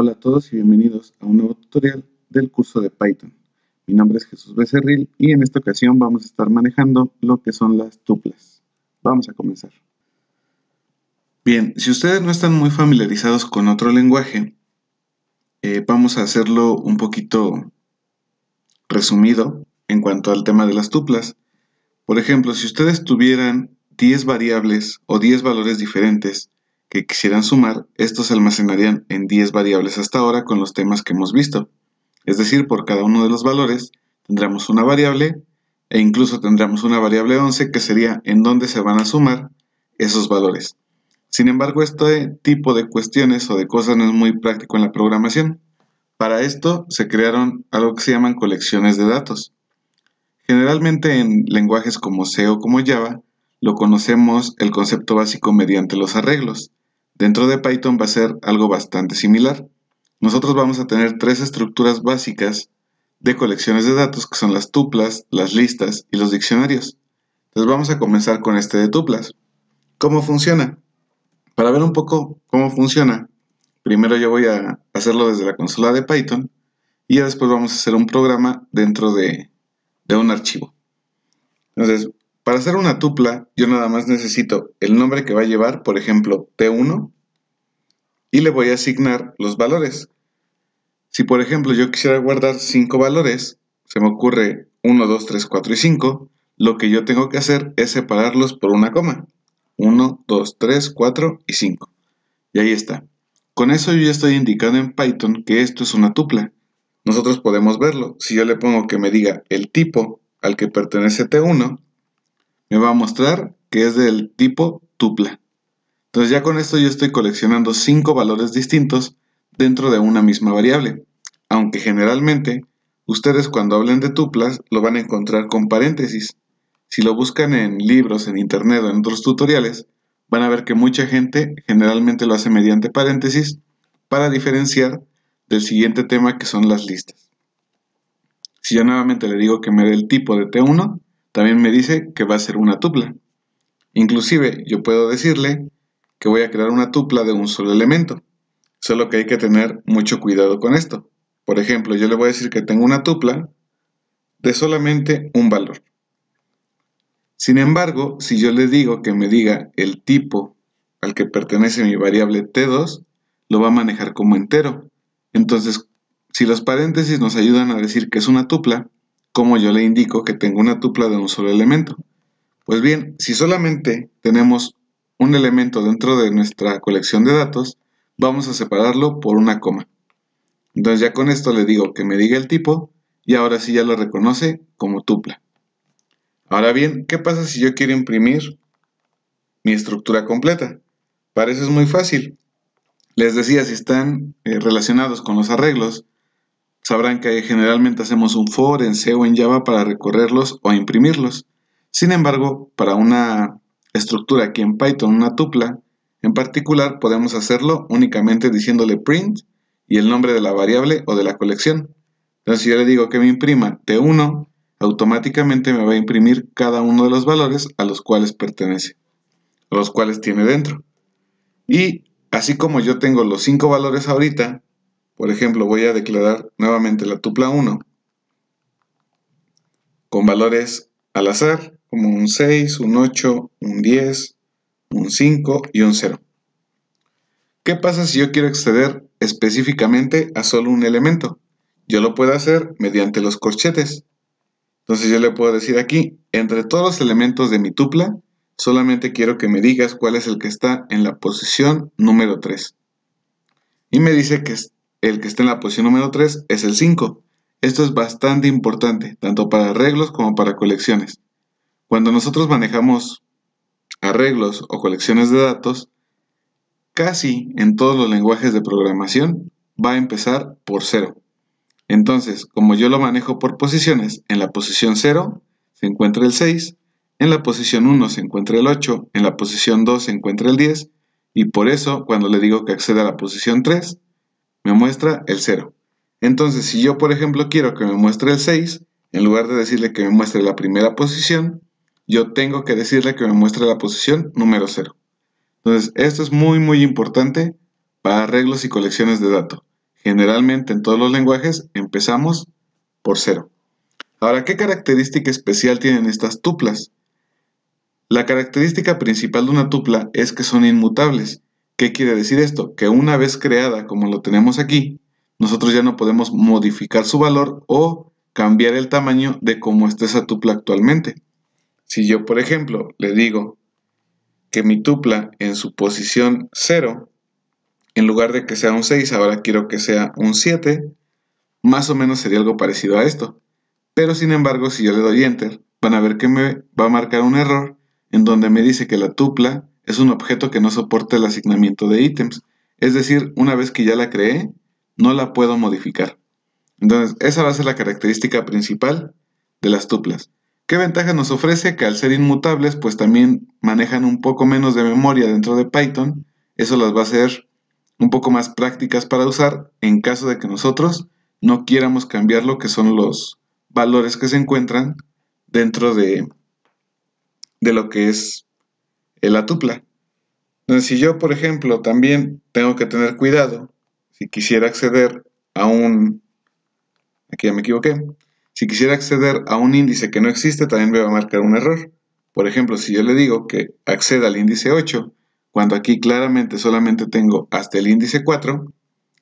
Hola a todos y bienvenidos a un nuevo tutorial del curso de Python. Mi nombre es Jesús Becerril y en esta ocasión vamos a estar manejando lo que son las tuplas. Vamos a comenzar. Bien, si ustedes no están muy familiarizados con otro lenguaje, eh, vamos a hacerlo un poquito resumido en cuanto al tema de las tuplas. Por ejemplo, si ustedes tuvieran 10 variables o 10 valores diferentes que quisieran sumar, estos se almacenarían en 10 variables hasta ahora con los temas que hemos visto. Es decir, por cada uno de los valores tendremos una variable e incluso tendremos una variable 11 que sería en dónde se van a sumar esos valores. Sin embargo, este tipo de cuestiones o de cosas no es muy práctico en la programación. Para esto se crearon algo que se llaman colecciones de datos. Generalmente en lenguajes como C o como Java, lo conocemos el concepto básico mediante los arreglos. Dentro de Python va a ser algo bastante similar. Nosotros vamos a tener tres estructuras básicas de colecciones de datos, que son las tuplas, las listas y los diccionarios. Entonces vamos a comenzar con este de tuplas. ¿Cómo funciona? Para ver un poco cómo funciona, primero yo voy a hacerlo desde la consola de Python y ya después vamos a hacer un programa dentro de, de un archivo. Entonces, para hacer una tupla, yo nada más necesito el nombre que va a llevar, por ejemplo, T1, y le voy a asignar los valores. Si por ejemplo yo quisiera guardar 5 valores, se me ocurre 1, 2, 3, 4 y 5, lo que yo tengo que hacer es separarlos por una coma. 1, 2, 3, 4 y 5. Y ahí está. Con eso yo ya estoy indicando en Python que esto es una tupla. Nosotros podemos verlo. Si yo le pongo que me diga el tipo al que pertenece T1, me va a mostrar que es del tipo tupla. Entonces ya con esto yo estoy coleccionando cinco valores distintos dentro de una misma variable, aunque generalmente ustedes cuando hablen de tuplas lo van a encontrar con paréntesis. Si lo buscan en libros, en internet o en otros tutoriales, van a ver que mucha gente generalmente lo hace mediante paréntesis para diferenciar del siguiente tema que son las listas. Si yo nuevamente le digo que me dé el tipo de T1, también me dice que va a ser una tupla. Inclusive yo puedo decirle que voy a crear una tupla de un solo elemento. Solo que hay que tener mucho cuidado con esto. Por ejemplo, yo le voy a decir que tengo una tupla de solamente un valor. Sin embargo, si yo le digo que me diga el tipo al que pertenece mi variable t2, lo va a manejar como entero. Entonces, si los paréntesis nos ayudan a decir que es una tupla, como yo le indico que tengo una tupla de un solo elemento. Pues bien, si solamente tenemos un elemento dentro de nuestra colección de datos, vamos a separarlo por una coma. Entonces ya con esto le digo que me diga el tipo y ahora sí ya lo reconoce como tupla. Ahora bien, ¿qué pasa si yo quiero imprimir mi estructura completa? Para eso es muy fácil. Les decía, si están eh, relacionados con los arreglos, Sabrán que generalmente hacemos un for en C o en Java para recorrerlos o imprimirlos. Sin embargo, para una estructura aquí en Python, una tupla, en particular podemos hacerlo únicamente diciéndole print y el nombre de la variable o de la colección. Entonces si yo le digo que me imprima T1, automáticamente me va a imprimir cada uno de los valores a los cuales pertenece, a los cuales tiene dentro. Y así como yo tengo los cinco valores ahorita, por ejemplo, voy a declarar nuevamente la tupla 1 con valores al azar, como un 6, un 8, un 10, un 5 y un 0. ¿Qué pasa si yo quiero acceder específicamente a solo un elemento? Yo lo puedo hacer mediante los corchetes. Entonces yo le puedo decir aquí, entre todos los elementos de mi tupla, solamente quiero que me digas cuál es el que está en la posición número 3. Y me dice que el que está en la posición número 3 es el 5. Esto es bastante importante, tanto para arreglos como para colecciones. Cuando nosotros manejamos arreglos o colecciones de datos, casi en todos los lenguajes de programación va a empezar por 0. Entonces, como yo lo manejo por posiciones, en la posición 0 se encuentra el 6, en la posición 1 se encuentra el 8, en la posición 2 se encuentra el 10, y por eso cuando le digo que acceda a la posición 3, me muestra el 0. Entonces, si yo, por ejemplo, quiero que me muestre el 6, en lugar de decirle que me muestre la primera posición, yo tengo que decirle que me muestre la posición número 0. Entonces, esto es muy, muy importante para arreglos y colecciones de datos. Generalmente en todos los lenguajes empezamos por 0. Ahora, ¿qué característica especial tienen estas tuplas? La característica principal de una tupla es que son inmutables ¿Qué quiere decir esto? Que una vez creada como lo tenemos aquí, nosotros ya no podemos modificar su valor o cambiar el tamaño de cómo está esa tupla actualmente. Si yo, por ejemplo, le digo que mi tupla en su posición 0, en lugar de que sea un 6, ahora quiero que sea un 7, más o menos sería algo parecido a esto. Pero sin embargo, si yo le doy Enter, van a ver que me va a marcar un error en donde me dice que la tupla es un objeto que no soporta el asignamiento de ítems. Es decir, una vez que ya la creé, no la puedo modificar. Entonces, esa va a ser la característica principal de las tuplas. ¿Qué ventaja nos ofrece? Que al ser inmutables, pues también manejan un poco menos de memoria dentro de Python. Eso las va a hacer un poco más prácticas para usar en caso de que nosotros no quieramos cambiar lo que son los valores que se encuentran dentro de, de lo que es la tupla. Entonces, si yo, por ejemplo, también tengo que tener cuidado, si quisiera acceder a un... Aquí ya me equivoqué. Si quisiera acceder a un índice que no existe, también me va a marcar un error. Por ejemplo, si yo le digo que acceda al índice 8, cuando aquí claramente solamente tengo hasta el índice 4,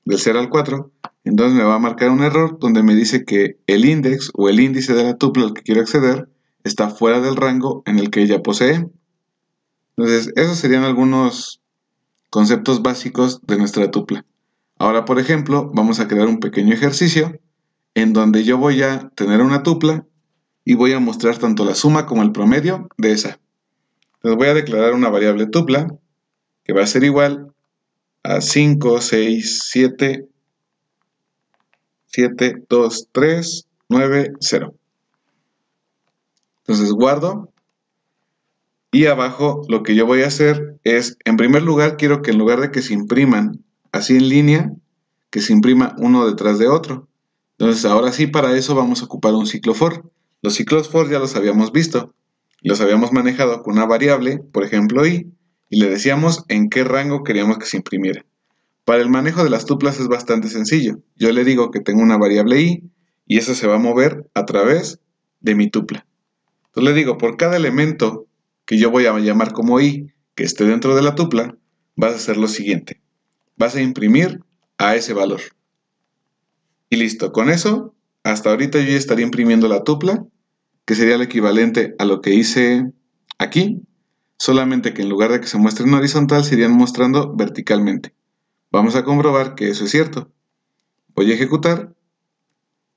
del 0 al 4, entonces me va a marcar un error donde me dice que el índice o el índice de la tupla al que quiero acceder está fuera del rango en el que ella posee. Entonces, esos serían algunos conceptos básicos de nuestra tupla. Ahora, por ejemplo, vamos a crear un pequeño ejercicio en donde yo voy a tener una tupla y voy a mostrar tanto la suma como el promedio de esa. Entonces voy a declarar una variable tupla que va a ser igual a 5, 6, 7, 7, 2, 3, 9, 0. Entonces guardo y abajo lo que yo voy a hacer es, en primer lugar, quiero que en lugar de que se impriman así en línea, que se imprima uno detrás de otro. Entonces, ahora sí, para eso vamos a ocupar un ciclo for. Los ciclos for ya los habíamos visto. Los habíamos manejado con una variable, por ejemplo, i, y le decíamos en qué rango queríamos que se imprimiera. Para el manejo de las tuplas es bastante sencillo. Yo le digo que tengo una variable i y esa se va a mover a través de mi tupla. Entonces le digo, por cada elemento que yo voy a llamar como i, que esté dentro de la tupla, vas a hacer lo siguiente. Vas a imprimir a ese valor. Y listo, con eso, hasta ahorita yo ya estaría imprimiendo la tupla, que sería el equivalente a lo que hice aquí, solamente que en lugar de que se muestre en horizontal, se irían mostrando verticalmente. Vamos a comprobar que eso es cierto. Voy a ejecutar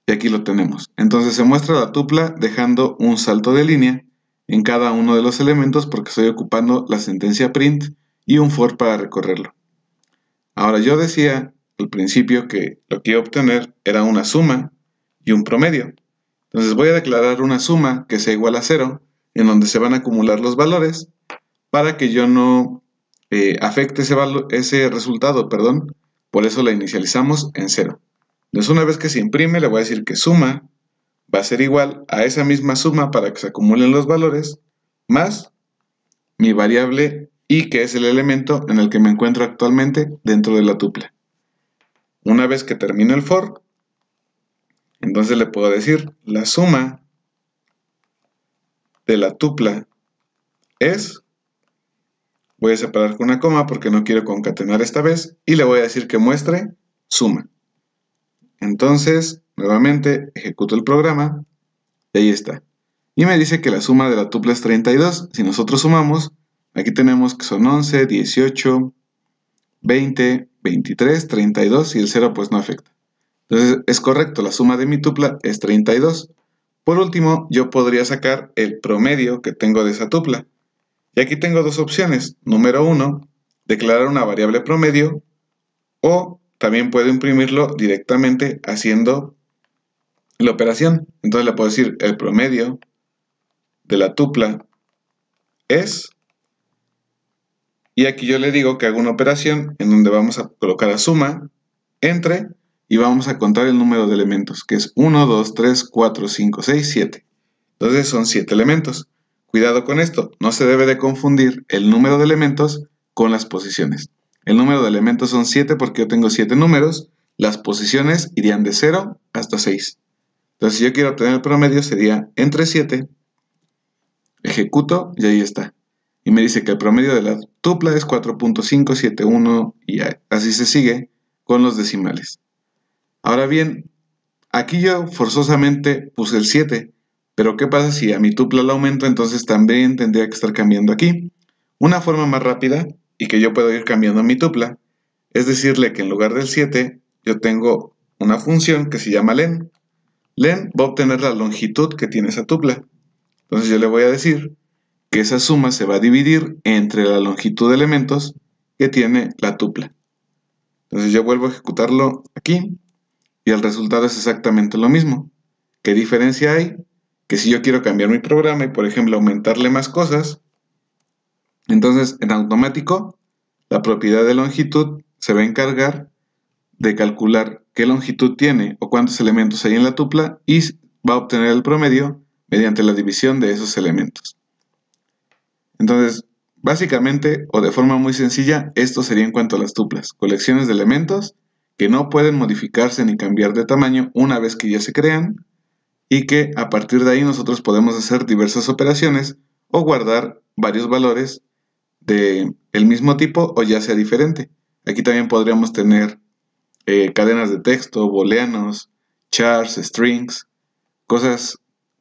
y aquí lo tenemos. Entonces se muestra la tupla dejando un salto de línea en cada uno de los elementos porque estoy ocupando la sentencia print y un for para recorrerlo. Ahora yo decía al principio que lo que iba a obtener era una suma y un promedio. Entonces voy a declarar una suma que sea igual a cero, en donde se van a acumular los valores, para que yo no eh, afecte ese, ese resultado, perdón, por eso la inicializamos en cero. Entonces una vez que se imprime, le voy a decir que suma va a ser igual a esa misma suma para que se acumulen los valores, más mi variable y que es el elemento en el que me encuentro actualmente dentro de la tupla. Una vez que termino el for, entonces le puedo decir la suma de la tupla es, voy a separar con una coma porque no quiero concatenar esta vez, y le voy a decir que muestre suma. Entonces, Nuevamente ejecuto el programa y ahí está. Y me dice que la suma de la tupla es 32. Si nosotros sumamos, aquí tenemos que son 11, 18, 20, 23, 32 y el 0 pues no afecta. Entonces es correcto, la suma de mi tupla es 32. Por último, yo podría sacar el promedio que tengo de esa tupla. Y aquí tengo dos opciones. Número 1, declarar una variable promedio o también puedo imprimirlo directamente haciendo la operación. Entonces le puedo decir el promedio de la tupla es... Y aquí yo le digo que hago una operación en donde vamos a colocar la suma entre y vamos a contar el número de elementos, que es 1, 2, 3, 4, 5, 6, 7. Entonces son 7 elementos. Cuidado con esto, no se debe de confundir el número de elementos con las posiciones. El número de elementos son 7 porque yo tengo 7 números, las posiciones irían de 0 hasta 6. Entonces, si yo quiero obtener el promedio, sería entre 7, ejecuto y ahí está. Y me dice que el promedio de la tupla es 4.571 y así se sigue con los decimales. Ahora bien, aquí yo forzosamente puse el 7, pero ¿qué pasa si a mi tupla la aumento? Entonces también tendría que estar cambiando aquí. Una forma más rápida y que yo puedo ir cambiando mi tupla es decirle que en lugar del 7 yo tengo una función que se llama len len va a obtener la longitud que tiene esa tupla. Entonces yo le voy a decir que esa suma se va a dividir entre la longitud de elementos que tiene la tupla. Entonces yo vuelvo a ejecutarlo aquí y el resultado es exactamente lo mismo. ¿Qué diferencia hay? Que si yo quiero cambiar mi programa y por ejemplo aumentarle más cosas, entonces en automático la propiedad de longitud se va a encargar de calcular qué longitud tiene o cuántos elementos hay en la tupla y va a obtener el promedio mediante la división de esos elementos. Entonces, básicamente o de forma muy sencilla, esto sería en cuanto a las tuplas, colecciones de elementos que no pueden modificarse ni cambiar de tamaño una vez que ya se crean y que a partir de ahí nosotros podemos hacer diversas operaciones o guardar varios valores de el mismo tipo o ya sea diferente. Aquí también podríamos tener eh, cadenas de texto, booleanos, chars, strings, cosas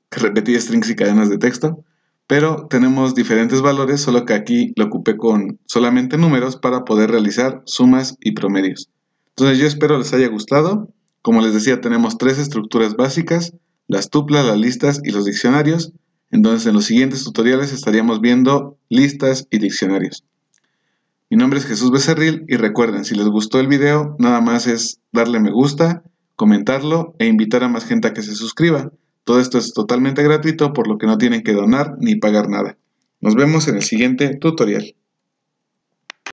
que repetí strings y cadenas de texto, pero tenemos diferentes valores, solo que aquí lo ocupé con solamente números para poder realizar sumas y promedios. Entonces yo espero les haya gustado. Como les decía, tenemos tres estructuras básicas, las tuplas, las listas y los diccionarios. Entonces en los siguientes tutoriales estaríamos viendo listas y diccionarios. Mi nombre es Jesús Becerril y recuerden, si les gustó el video, nada más es darle me gusta, comentarlo e invitar a más gente a que se suscriba. Todo esto es totalmente gratuito, por lo que no tienen que donar ni pagar nada. Nos vemos en el siguiente tutorial.